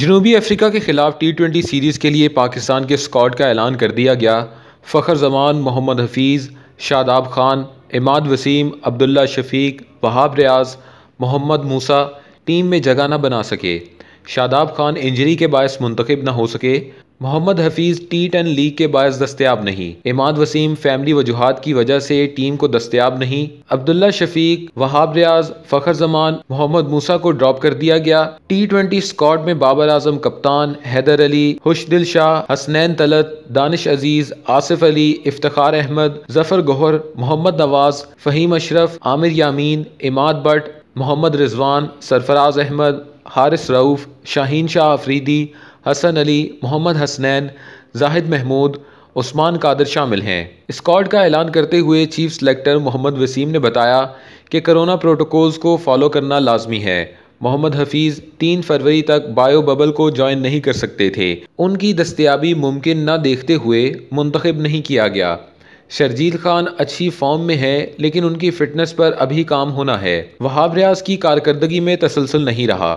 जनूबी अफ्रीका के खिलाफ टी ट्वेंटी सीरीज़ के लिए पाकिस्तान के स्कॉड का ऐलान कर दिया गया फ़खर जमान मोहम्मद हफीज़ शादाब खान इमाद वसीम अब्दुल्ला शफीक वहाब रियाज मोहम्मद मूसा टीम में जगह न बना सके शादाब खान इंजरी के बायस मुंतखब न हो सके Mohammad Hafeez T ten league के बायस दस्तियाब नहीं इमाद वसीम फैमिली वजूहत की वजह से टीम को दस्तियाब नहीं अब्दुल्ला शफीक वहाब रियाज फ़खर जमान मोहम्मद मूसा को ड्रॉप कर दिया गया टी ट्वेंटी स्कॉट में बाबर आजम कप्तान हैदर अली दिल शाह हसनैन तलत दानिश अजीज़ आसिफ अली इफ्तार अहमद जफर गोहर मोहम्मद नवाज फ़हीम अशरफ आमिर यामीन इमाद भट्ट मोहम्मद रिजवान सरफराज अहमद हारिस रऊफ़ शाहीन शाह अफरीदी हसन अली मोहम्मद हसनैन जाहिद महमूद उस्मान कादर शामिल हैं स्कॉड का ऐलान करते हुए चीफ सेलेक्टर मोहम्मद वसीम ने बताया कि कोरोना प्रोटोकॉल्स को फॉलो करना लाजमी है मोहम्मद हफीज़ तीन फरवरी तक बायो बबल को ज्वाइन नहीं कर सकते थे उनकी दस्तियाबी मुमकिन न देखते हुए मुंतखब नहीं किया गया शर्जील खान अच्छी फॉर्म में है लेकिन उनकी फ़िटनेस पर अभी काम होना है वहाब रियाज की कारकर्दगी में तसलसल नहीं रहा